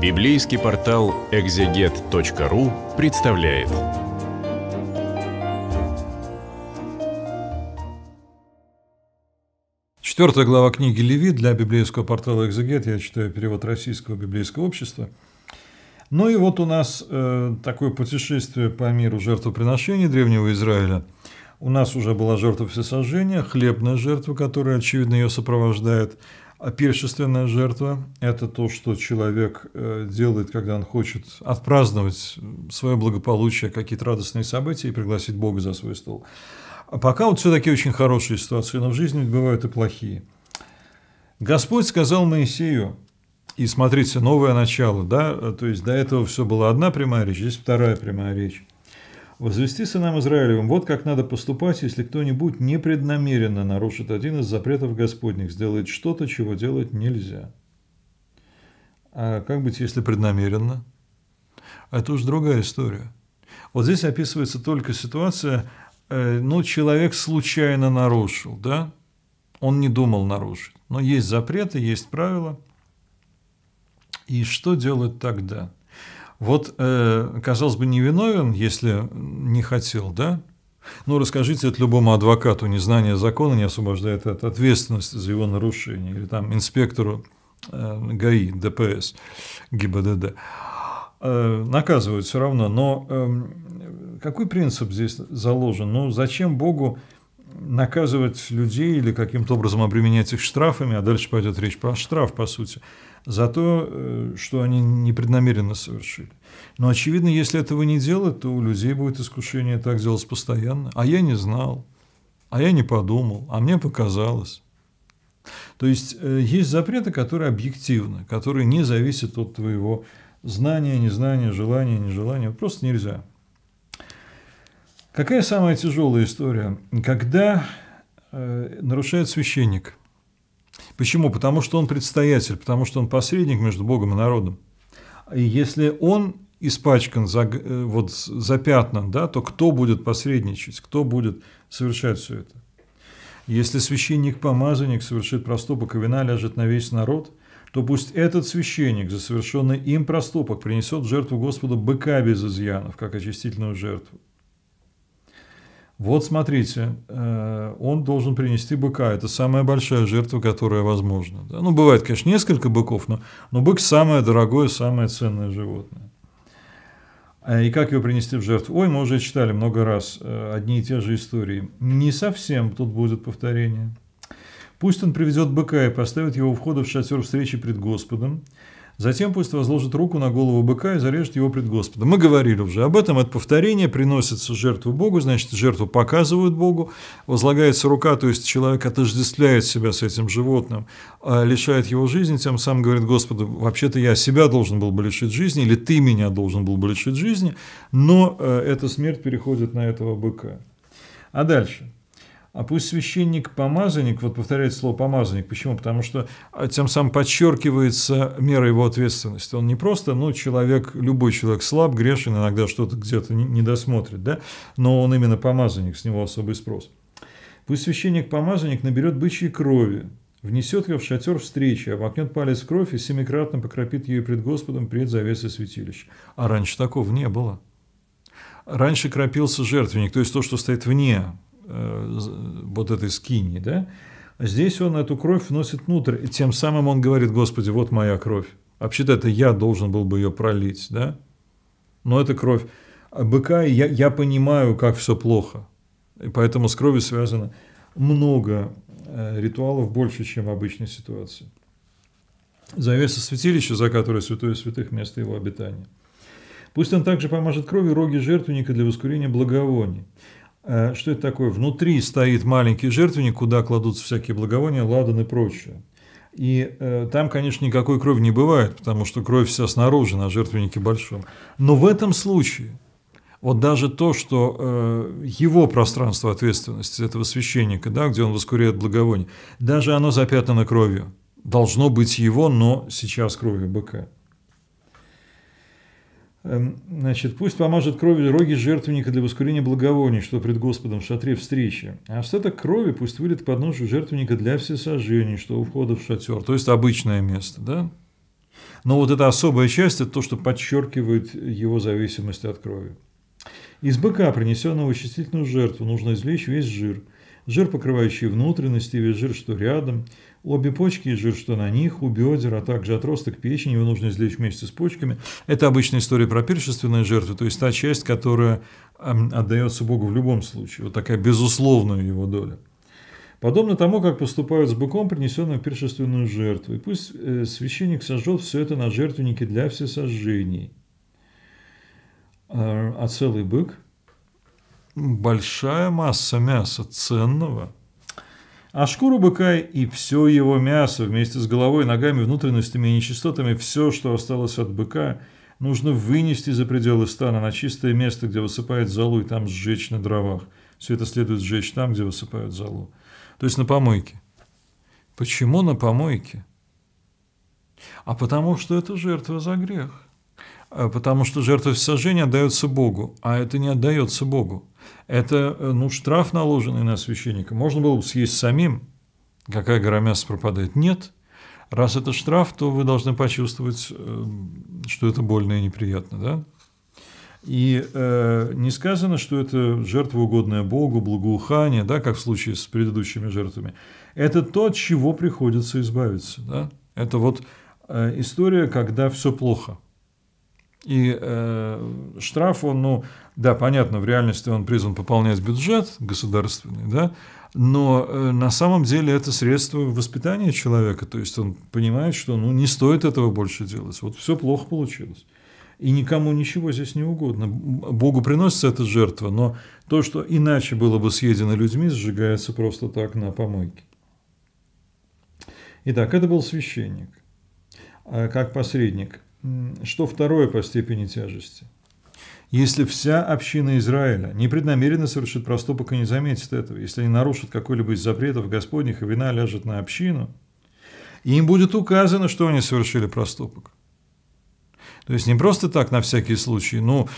Библейский портал экзегет.ру представляет. Четвертая глава книги Левит для библейского портала «Экзегет». Я читаю перевод Российского библейского общества. Ну и вот у нас э, такое путешествие по миру жертвоприношений Древнего Израиля. У нас уже была жертва всесожжения, хлебная жертва, которая, очевидно, ее сопровождает – а Пиршественная жертва – это то, что человек э, делает, когда он хочет отпраздновать свое благополучие, какие-то радостные события и пригласить Бога за свой стол. А пока вот все таки очень хорошие ситуации, но в жизни бывают и плохие. Господь сказал Моисею, и смотрите, новое начало, да, то есть до этого все было одна прямая речь, здесь вторая прямая речь. Возвести сынам Израилевым, вот как надо поступать, если кто-нибудь непреднамеренно нарушит один из запретов Господних, сделает что-то, чего делать нельзя. А как быть, если преднамеренно? Это уж другая история. Вот здесь описывается только ситуация, э, ну, человек случайно нарушил, да? Он не думал нарушить. Но есть запреты, есть правила. И что делать тогда? Вот, э, казалось бы, невиновен, если не хотел, да? Ну, расскажите это любому адвокату, незнание закона не освобождает от ответственности за его нарушение, или там инспектору э, ГАИ, ДПС, ГИБДД. Э, наказывают все равно, но эм, какой принцип здесь заложен? Ну, зачем Богу наказывать людей или каким-то образом обременять их штрафами, а дальше пойдет речь про штраф, по сути, за то, э, что они непреднамеренно совершили. Но, очевидно, если этого не делать, то у людей будет искушение так делать постоянно. А я не знал, а я не подумал, а мне показалось. То есть, э, есть запреты, которые объективны, которые не зависят от твоего знания, незнания, желания, нежелания. Просто нельзя. Какая самая тяжелая история? Когда э, нарушает священник. Почему? Потому что он предстоятель, потому что он посредник между Богом и народом. И если он испачкан, заг, э, вот, запятнан, да, то кто будет посредничать, кто будет совершать все это? Если священник-помазанник совершит проступок, и вина ляжет на весь народ, то пусть этот священник за совершенный им проступок принесет в жертву Господу быка без изъянов, как очистительную жертву. Вот смотрите, э, он должен принести быка. Это самая большая жертва, которая возможна. Ну, бывает, конечно, несколько быков, но, но бык самое дорогое, самое ценное животное. А, и как его принести в жертву? Ой, мы уже читали много раз э, одни и те же истории. Не совсем тут будет повторение. Пусть он приведет быка и поставит его у входа в шатер встречи пред Господом, Затем пусть возложит руку на голову быка и зарежет его пред Господом. Мы говорили уже об этом, это повторение, приносится жертву Богу, значит, жертву показывают Богу, возлагается рука, то есть человек отождествляет себя с этим животным, а, лишает его жизни, тем самым говорит Господу, вообще-то я себя должен был бы лишить жизни, или ты меня должен был бы лишить жизни, но э, эта смерть переходит на этого быка. А дальше – а пусть священник-помазанник, вот повторяет слово «помазанник», почему? Потому что а, тем самым подчеркивается мера его ответственности. Он не просто, ну, человек, любой человек слаб, грешен, иногда что-то где-то не досмотрит, да, но он именно помазанник, с него особый спрос. Пусть священник-помазанник наберет бычьей крови, внесет ее в шатер встречи, обмакнет палец в кровь и семикратно покропит ее пред Господом пред завесой святилища. А раньше такого не было. Раньше кропился жертвенник, то есть то, что стоит вне Э, вот этой скини, да? А здесь он эту кровь вносит внутрь, и тем самым он говорит, Господи, вот моя кровь. Вообще-то это я должен был бы ее пролить, да? Но эта кровь быка, я, я понимаю, как все плохо. И поэтому с кровью связано много э, ритуалов, больше, чем в обычной ситуации. Завеса святилища, за которое святое святых место его обитания. Пусть он также поможет кровью роги жертвенника для воскурения благовоний. Э, что это такое? Внутри стоит маленький жертвенник, куда кладутся всякие благовония, ладан и прочее. И э, там, конечно, никакой крови не бывает, потому что кровь вся снаружи на жертвеннике большом. Но в этом случае вот даже то, что э, его пространство ответственности, этого священника, да, где он воскуряет благовоние, даже оно запятнано кровью. Должно быть его, но сейчас кровью быка. Эм, значит, пусть помажет кровью роги жертвенника для воскурения благовоний, что пред Господом в шатре встречи. А остаток крови пусть вылит к ножу жертвенника для всесожжения, что у входа в шатер. То есть обычное место, да? Но вот эта особая часть – это то, что подчеркивает его зависимость от крови. Из быка, принесенного чистительную жертву, нужно извлечь весь жир. Жир, покрывающий внутренности, весь жир, что рядом – Обе почки и жир, что на них, у бедер, а также отросток печени, его нужно извлечь вместе с почками. Это обычная история про пиршественные жертвы, то есть та часть, которая отдается Богу в любом случае. Вот такая безусловная его доля. Подобно тому, как поступают с быком, принесенным в пиршественную жертву. И пусть э, священник сожжет все это на жертвеннике для всесожжений. А, а целый бык – большая масса мяса ценного – а шкуру быка и все его мясо вместе с головой, ногами, внутренностями и нечистотами, все, что осталось от быка, нужно вынести за пределы стана на чистое место, где высыпают залу, и там сжечь на дровах. Все это следует сжечь там, где высыпают залу, То есть на помойке. Почему на помойке? А потому что это жертва за грех. А Потому что жертвы всесожжения отдается Богу, а это не отдается Богу. Это э, ну, штраф, наложенный на священника. Можно было бы съесть самим, какая гора мяса пропадает. Нет. Раз это штраф, то вы должны почувствовать, э, что это больно и неприятно. Да? И э, не сказано, что это жертва угодная Богу, благоухание, да, как в случае с предыдущими жертвами. Это то, от чего приходится избавиться. Да? Это вот э, история, когда все плохо – и э, штраф, он, ну, да, понятно, в реальности он призван пополнять бюджет государственный, да, но э, на самом деле это средство воспитания человека, то есть он понимает, что, ну, не стоит этого больше делать, вот все плохо получилось. И никому ничего здесь не угодно. Богу приносится эта жертва, но то, что иначе было бы съедено людьми, сжигается просто так на помойке. Итак, это был священник а как посредник что второе по степени тяжести. Если вся община Израиля непреднамеренно совершит проступок и не заметит этого, если они нарушат какой-либо из запретов Господних, и вина ляжет на общину, им будет указано, что они совершили проступок. То есть не просто так на всякий случай, ну,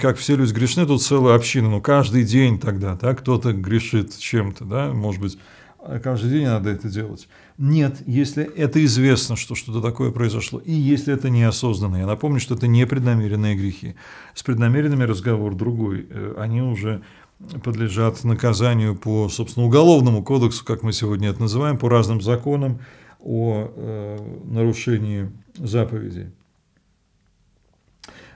как все люди грешны, тут целая община, но ну, каждый день тогда, да, кто-то грешит чем-то, да, может быть, Э, каждый день надо это делать. Нет, если это известно, что что-то такое произошло, и если это неосознанно. Я напомню, что это не преднамеренные грехи. С преднамеренными разговор другой. Э, они уже подлежат наказанию по, собственно, уголовному кодексу, как мы сегодня это называем, по разным законам о э, нарушении заповедей.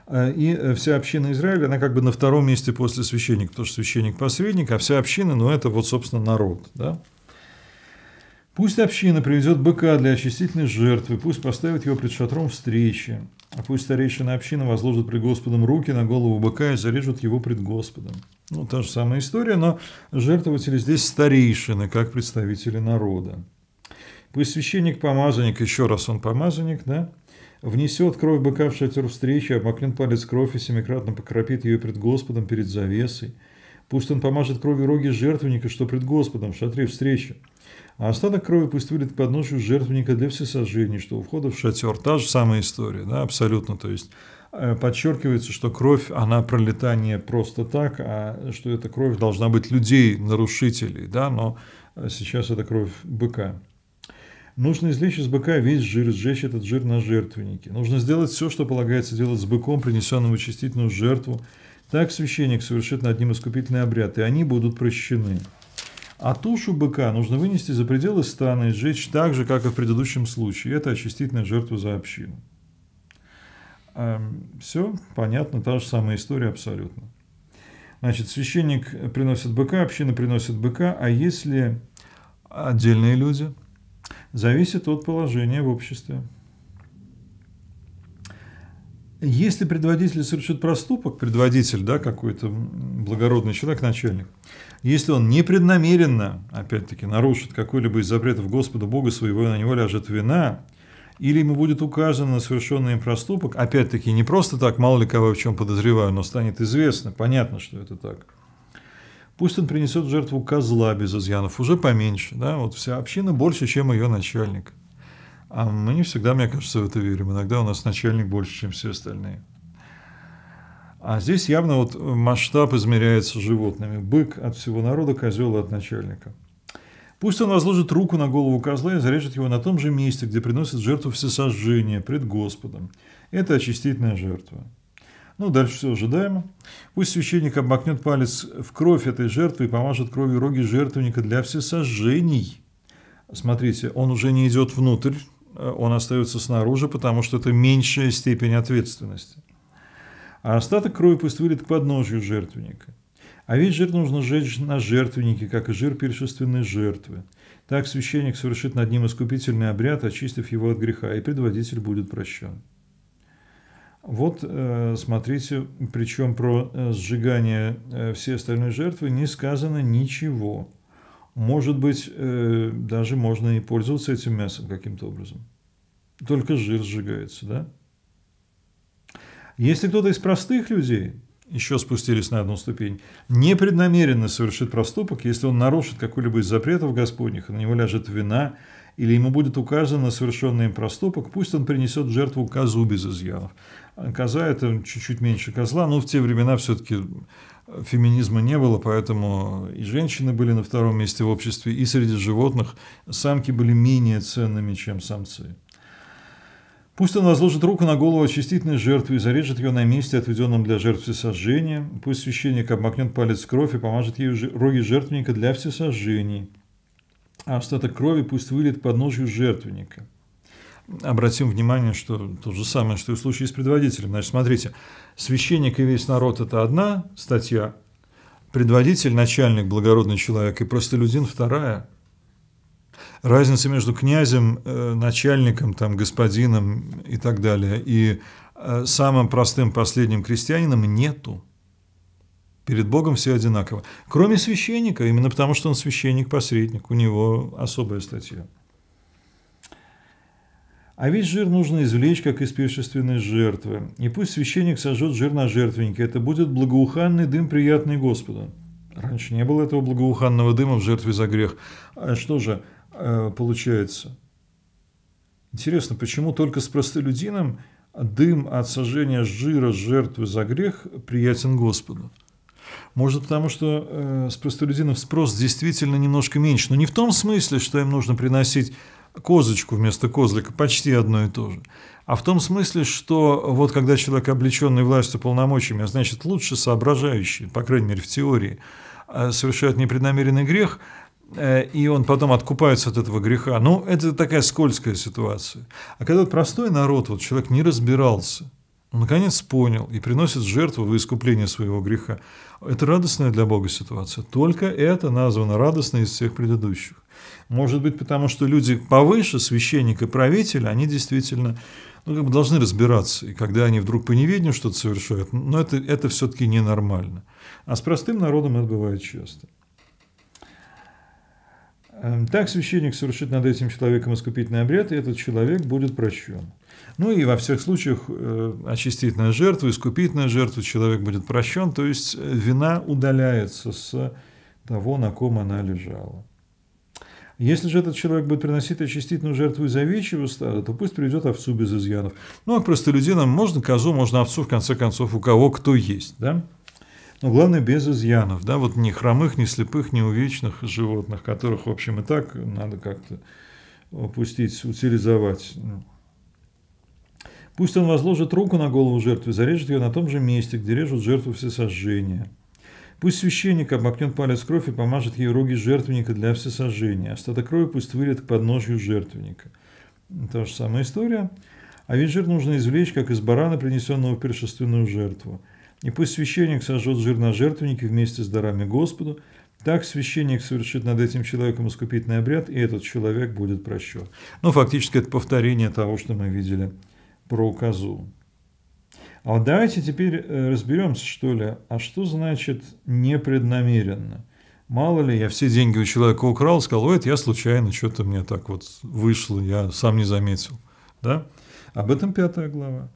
Э, и вся община Израиля, она как бы на втором месте после священника, потому что священник – посредник, а вся община, ну, это вот, собственно, народ, да? Пусть община привезет быка для очистительной жертвы, пусть поставит его пред шатром встречи, а пусть старейшина община возложит пред Господом руки на голову быка и зарежут его пред Господом. Ну, та же самая история, но жертвователи здесь старейшины, как представители народа. Пусть священник-помазанник, еще раз он помазанник, да, внесет кровь быка в шатер встречи, обмакнет палец кровь и семикратно покропит ее пред Господом перед завесой. Пусть он помажет кровью роги жертвенника, что пред Господом в шатре встречи а остаток крови пусть вылит к подножию жертвенника для всесожжения, что у входа в шатер. Та же самая история, да, абсолютно. То есть э, подчеркивается, что кровь, она пролита не просто так, а что эта кровь должна быть людей, нарушителей, да, но э, сейчас это кровь быка. Нужно извлечь из быка весь жир, сжечь этот жир на жертвеннике. Нужно сделать все, что полагается делать с быком, принесенным в очистительную жертву. Так священник совершит над ним искупительный обряд, и они будут прощены. А тушу быка нужно вынести за пределы страны и сжечь так же, как и в предыдущем случае. Это очистительная жертва за общину. Эм, Все понятно, та же самая история абсолютно. Значит, священник приносит быка, община приносит быка, а если отдельные люди, зависит от положения в обществе. Если предводитель совершит проступок, предводитель, да, какой-то благородный человек, начальник – если он непреднамеренно, опять-таки, нарушит какой-либо из запретов Господа Бога своего, и на него ляжет вина, или ему будет указано на совершенный им проступок, опять-таки, не просто так, мало ли кого в чем подозреваю, но станет известно, понятно, что это так. Пусть он принесет жертву козла без изъянов, уже поменьше, да, вот вся община больше, чем ее начальник. А мы не всегда, мне кажется, в это верим. Иногда у нас начальник больше, чем все остальные. А здесь явно вот масштаб измеряется животными. Бык от всего народа, козел от начальника. Пусть он возложит руку на голову козла и зарежет его на том же месте, где приносит жертву всесожжения пред Господом. Это очистительная жертва. Ну, дальше все ожидаемо. Пусть священник обмакнет палец в кровь этой жертвы и помажет кровью роги жертвенника для всесожжений. Смотрите, он уже не идет внутрь, э, он остается снаружи, потому что это меньшая степень ответственности а остаток крови пусть вылит к подножию жертвенника. А ведь жир нужно сжечь на жертвеннике, как и жир першественной жертвы. Так священник совершит над ним искупительный обряд, очистив его от греха, и предводитель будет прощен. Вот, э, смотрите, причем про э, сжигание э, всей остальной жертвы не сказано ничего. Может быть, даже можно и пользоваться этим мясом каким-то образом. Только жир сжигается, да? Если кто-то из простых людей, еще спустились на одну ступень, непреднамеренно совершит проступок, если он нарушит какой-либо из запретов Господних, и на него ляжет вина, или ему будет указан на совершенный им проступок, пусть он принесет жертву козу без изъянов. Коза – это чуть-чуть меньше козла, но в те времена все-таки феминизма не было, поэтому и женщины были на втором месте в обществе, и среди животных самки были менее ценными, чем самцы. Пусть он возложит руку на голову очистительной жертвы и зарежет ее на месте, отведенном для жертвы сожжения. Пусть священник обмакнет палец в кровь и помажет ею роги жертвенника для всесожжений. А остаток крови пусть выльет под ножью жертвенника. Обратим внимание, что то же самое, что и в случае с предводителем. Значит, смотрите, священник и весь народ – это одна статья, предводитель, начальник, благородный человек и простолюдин – вторая – разница между князем, э, начальником, там, господином и так далее, и э, самым простым последним крестьянином нету. Перед Богом все одинаково. Кроме священника, именно потому что он священник-посредник, у него особая статья. А весь жир нужно извлечь, как из пиршественной жертвы. И пусть священник сожжет жир на жертвеннике, это будет благоуханный дым, приятный Господу. Раньше не было этого благоуханного дыма в жертве за грех. А что же, Э, получается. Интересно, почему только с простолюдином дым от сожжения жира жертвы за грех приятен Господу? Может, потому что э, с простолюдинов спрос действительно немножко меньше. Но не в том смысле, что им нужно приносить козочку вместо козлика, почти одно и то же. А в том смысле, что вот когда человек, облеченный властью полномочиями, а значит лучше соображающий, по крайней мере в теории, э, совершает непреднамеренный грех, Э, и он потом откупается от этого греха. Ну, это такая скользкая ситуация. А когда простой народ, вот человек не разбирался, он наконец понял и приносит жертву в искупление своего греха. Это радостная для Бога ситуация. Только это названо радостной из всех предыдущих. Может быть, потому что люди повыше, священник и правитель, они действительно ну, как бы должны разбираться. И когда они вдруг по неведению что-то совершают, но ну, это, это все-таки ненормально. А с простым народом это бывает часто. Эм, так священник совершит над этим человеком искупительный обряд, и этот человек будет прощен. Ну и во всех случаях э, очистительная жертва, искупительная жертва, человек будет прощен, то есть э, вина удаляется с того, на ком она лежала. Если же этот человек будет приносить очистительную жертву из овечьего стада, то пусть придет овцу без изъянов. Ну, а простолюдинам можно козу, можно овцу, в конце концов, у кого кто есть, да? Но ну, главное, без изъянов, да, вот ни хромых, ни слепых, ни увечных животных, которых, в общем, и так надо как-то опустить, утилизовать. Ну. Пусть он возложит руку на голову жертвы зарежет ее на том же месте, где режут жертву всесожжения. Пусть священник обмакнет палец кровь и помажет ей руки жертвенника для всесожжения. Остаток крови пусть вылет к подножью жертвенника. Та же самая история. А ведь жир нужно извлечь, как из барана, принесенного в першественную жертву. И пусть священник сожжет жир на жертвенники вместе с дарами Господу, так священник совершит над этим человеком искупительный обряд, и этот человек будет прощен. Ну, фактически это повторение того, что мы видели про указу. А вот давайте теперь э, разберемся, что ли, а что значит непреднамеренно? Мало ли, я все деньги у человека украл, сказал, ой, это я случайно, что-то мне так вот вышло, я сам не заметил. Да? Об этом пятая глава.